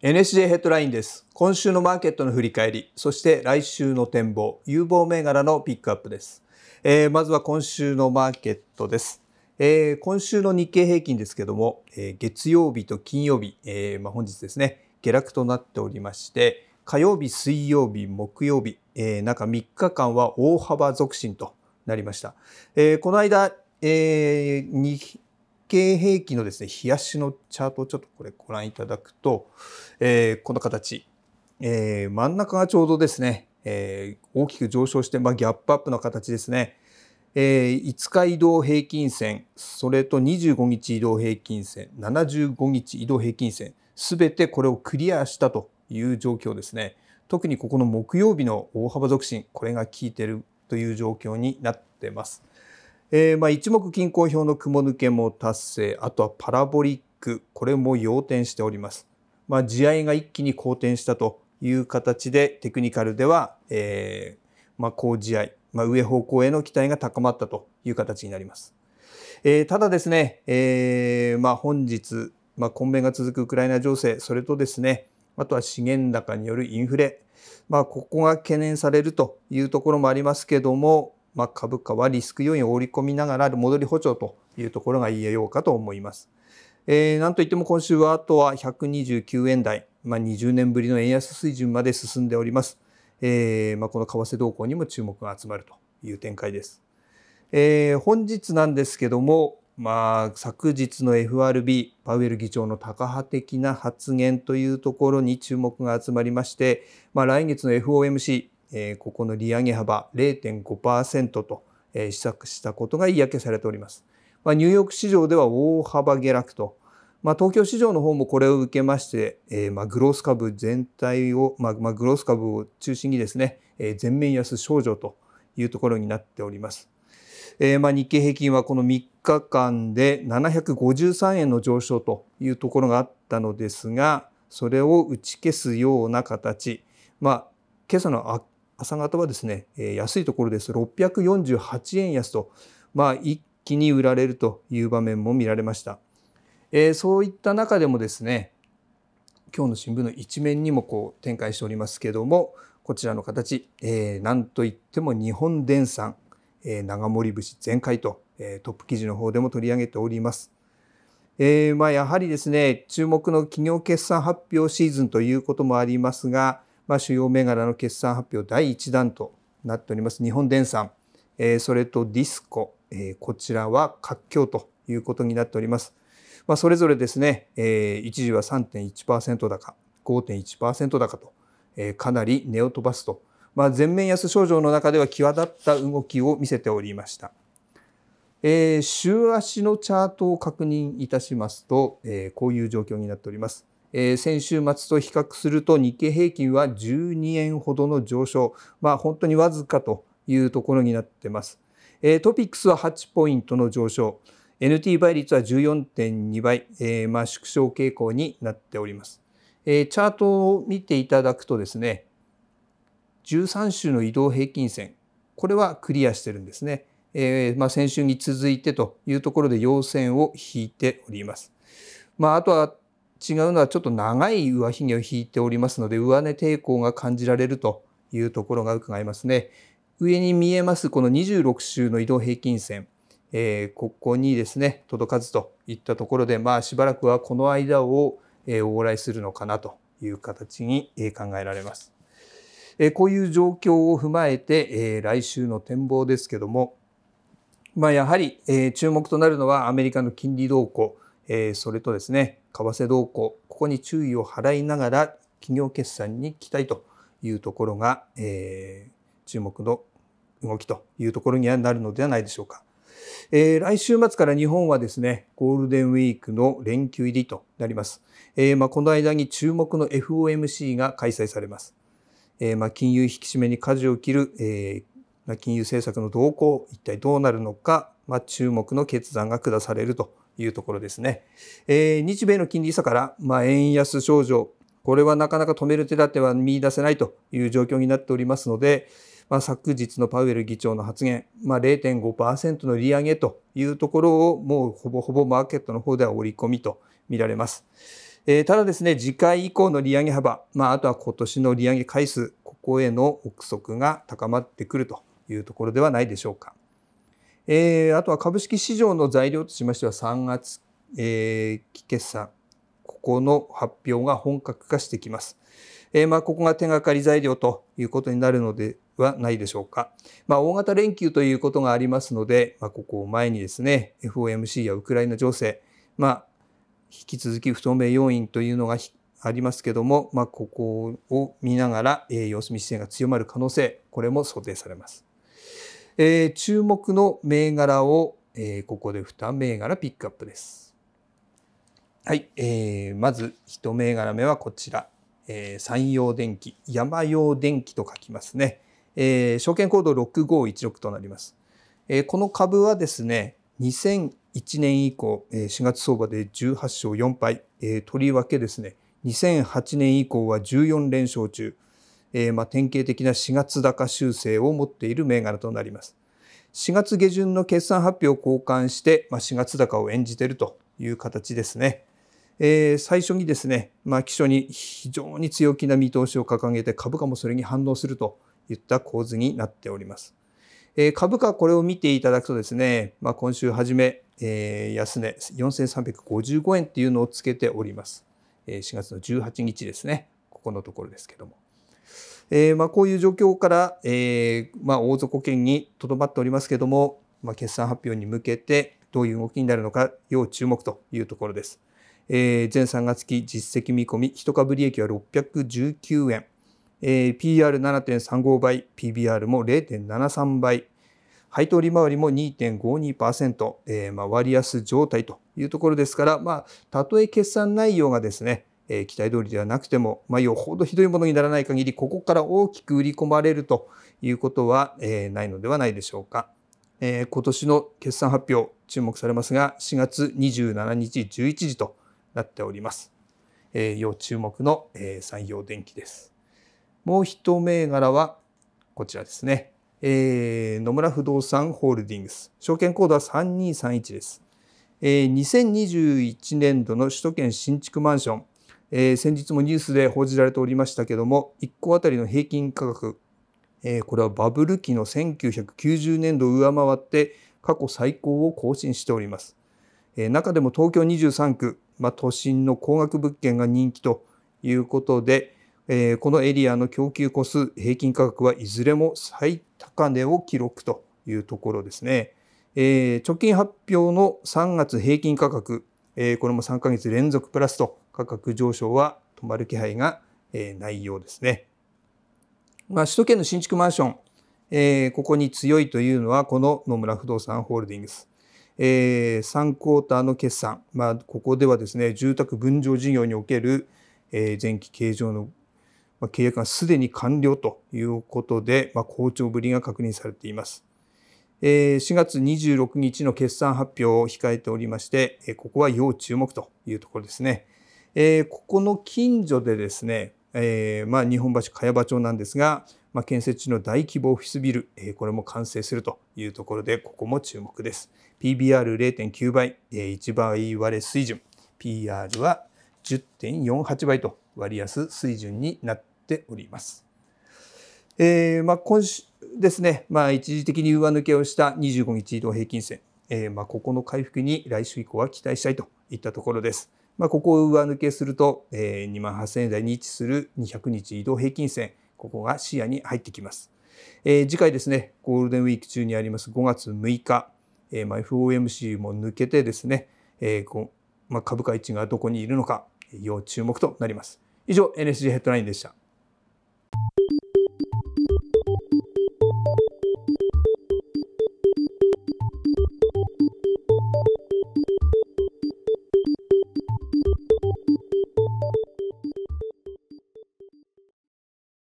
NSJ ヘッドラインです。今週のマーケットの振り返り、そして来週の展望、有望銘柄のピックアップです。えー、まずは今週のマーケットです。えー、今週の日経平均ですけども、えー、月曜日と金曜日、えーまあ、本日ですね、下落となっておりまして、火曜日、水曜日、木曜日、えー、中3日間は大幅続伸となりました。えー、この間、えー、経平均のですね、冷やしのチャートをちょっとこれご覧いただくと、えー、この形、えー、真ん中がちょうどですね、えー、大きく上昇して、まあ、ギャップアップの形ですね。えー、5日移動平均線、それと25日移動平均線、75日移動平均線、すべてこれをクリアしたという状況ですね。特にここの木曜日の大幅促進、これが効いているという状況になっています。えー、まあ一目均衡表の雲抜けも達成あとはパラボリックこれも要点しております。まあ、地合いが一気に好転したという形でテクニカルでは、えー、まあ、高地合い、まあ、上方向への期待が高まったという形になります。えー、ただですね、えー、まあ、本日、まあ、混迷が続くウクライナ情勢、それとですね、あとは資源高によるインフレ、まあ、ここが懸念されるというところもありますけども、まあ、株価はリスク要因を織り込みながら戻り歩調というところが言えようかと思います。えー、なんといっても今週はあとは129円台、まあ、20年ぶりの円安水準まで進んでおります。えー、まあ、この為替動向にも注目が集まるという展開です。えー、本日なんですけども、まあ、昨日の FRB パウエル議長の高派的な発言というところに注目が集まりまして、まあ、来月の FOMC えここの利上げ幅0.5%と、え試作したことが嫌気されております。まあ、ニューヨーク市場では大幅下落と、まあ、東京市場の方もこれを受けまして、えー、まあグロース株全体を、まあ、まあグロース株を中心にですね、えー、全面安症状というところになっております。えー、まあ日経平均はこの3日間で753円の上昇というところがあったのですがそれを打ち消すような形、まあ、今朝の朝方はですね、え安いところです648円安と、まあ、一気に売られるという場面も見られました。えー、そういった中でもですね今日の新聞の一面にもこう展開しておりますけどもこちらの形、えー、なんといっても日本電産、えー、長森節全開と、えー、トップ記事の方でも取り上げております。えーまあ、やはりですね注目の企業決算発表シーズンということもありますが、まあ、主要銘柄の決算発表第1弾となっております。日本電産、えー、それとディスコ、えー、こちらは活況ということになっております。まあ、それぞれですね、えー、一時は3.1%高、5.1%高と、えー、かなり値を飛ばすと、まあ、全面安症状の中では際立った動きを見せておりました。えー、週足のチャートを確認いたしますと、えー、こういう状況になっております。えー、先週末と比較すると日経平均は12円ほどの上昇、まあ、本当にわずかというところになっています。えー、トピックスは8ポイントの上昇、NT 倍率は14.2倍、えーまあ、縮小傾向になっております。えー、チャートを見ていただくとですね、13週の移動平均線、これはクリアしてるんですね。えーまあ、先週に続いてというところで陽線を引いております。まあ、あとは違うのはちょっと長い上髭を引いておりますので上値抵抗が感じられるというところが伺えますね。上に見えますこの26週の移動平均線、えー、ここにですね届かずといったところでまあしばらくはこの間を、えー、往来するのかなという形に、えー、考えられます。えこういう状況を踏まえて、え来週の展望ですけども、まあ、やはり、え注目となるのはアメリカの金利動向。えー、それとですね、為替動向、ここに注意を払いながら企業決算に期待というところが、えー、注目の動きというところにはなるのではないでしょうか。えー、来週末から日本はですね、ゴールデンウィークの連休入りとなります。えー、まあ、この間に注目の FOMC が開催されます。えー、まあ、金融引き締めに舵を切る、えまあ、金融政策の動向、一体どうなるのか、ま注目の決断が下されるというところですね。えー、日米の金利差から、まあ、円安症状、これはなかなか止める手立ては見出せないという状況になっておりますので、まあ、昨日のパウエル議長の発言、まあ、0.5%の利上げというところをもうほぼほぼマーケットの方では織り込みと見られます。えー、ただですね、次回以降の利上げ幅、まあ、あとは今年の利上げ回数、ここへの憶測が高まってくるというところではないでしょうか。えー、あとは株式市場の材料としましては3月、えー、決算、ここの発表が本格化してきます。えー、まあ、ここが手がかり材料ということになるのではないでしょうか。まあ、大型連休ということがありますので、まあ、ここを前にですね、FOMC やウクライナ情勢、まあ、引き続き不透明要因というのがありますけども、まあ、ここを見ながら、えー、様子見姿勢が強まる可能性、これも想定されます。えー、注目の銘柄を、えー、ここで2銘柄ピックアップです。はい、えー、まず1銘柄目はこちら、えー、山陽電機、山陽電機と書きますね。えー、証券コード6516となります。えー、この株はですね、2001年以降、えー、4月相場で18勝4敗、えー、とりわけですね、2008年以降は14連勝中、えー、まあ、典型的な4月高修正を持っている銘柄となります。4月下旬の決算発表を交換して、まあ、4月高を演じているという形ですね。えー、最初にですね、まあ、基礎に非常に強気な見通しを掲げて株価もそれに反応するといった構図になっております。えー、株価これを見ていただくとですね、まあ、今週初め、えー、安値4355円っていうのをつけております。え4月の18日ですね、ここのところですけども。えー、まあ、こういう状況から、えー、まあ、大底圏にとどまっておりますけれども、まあ、決算発表に向けてどういう動きになるのか要注目というところです。えー、前3月期実績見込み、一株利益は619円、えー、PR7.35 倍、PBR も0.73倍、配当利回りも2.52%、えーまあ、割安状態というところですから、まあ、たとえ決算内容がですね、えー、期待通りではなくても、まあ、よほどひどいものにならない限りここから大きく売り込まれるということは、えー、ないのではないでしょうか、えー、今年の決算発表注目されますが4月27日11時となっております、え要注目の、え産業電機ですもう一銘柄はこちらですね、え野村不動産ホールディングス証券コードは3231ですえ2021年度の首都圏新築マンションえー、先日もニュースで報じられておりましたけども、1個あたりの平均価格、えー、これはバブル期の1990年度を上回って過去最高を更新しております。えー、中でも東京23区、まあ、都心の高額物件が人気ということで、えこのエリアの供給個数平均価格はいずれも最高値を記録というところですね。え直近発表の3月平均価格、えこれも3ヶ月連続プラスと価格上昇は止まる気配が、えないようですね。まあ、首都圏の新築マンション、えここに強いというのはこの野村不動産ホールディングス。えー、3クォーターの決算、まあ、ここではですね住宅分譲事業における、えー、前期計上の、ま契約がすでに完了ということで、まあ、好調ぶりが確認されています。えー、4月26日の決算発表を控えておりまして、えー、ここは要注目というところですね。えー、ここの近所でですね、えー、まあ、日本橋茅場町なんですが、まあ、建設中の大規模オフィスビル、えー、これも完成するというところで、ここも注目です。PBR0.9 倍、えー、1倍割れ水準、PR は10.48倍と割安水準になっております。えーまあ、今週ですね、まあ、一時的に上抜けをした25日移動平均線、えーまあ、ここの回復に来週以降は期待したいといったところです。まあ、ここを上抜けすると、えー、2万8000円台に位置する200日移動平均線、ここが視野に入ってきます。えー、次回ですね、ゴールデンウィーク中にあります5月6日、えーまあ、FOMC も抜けてですね、えーこまあ、株価位置がどこにいるのか、要注目となります。以上、NSG ヘッドラインでした。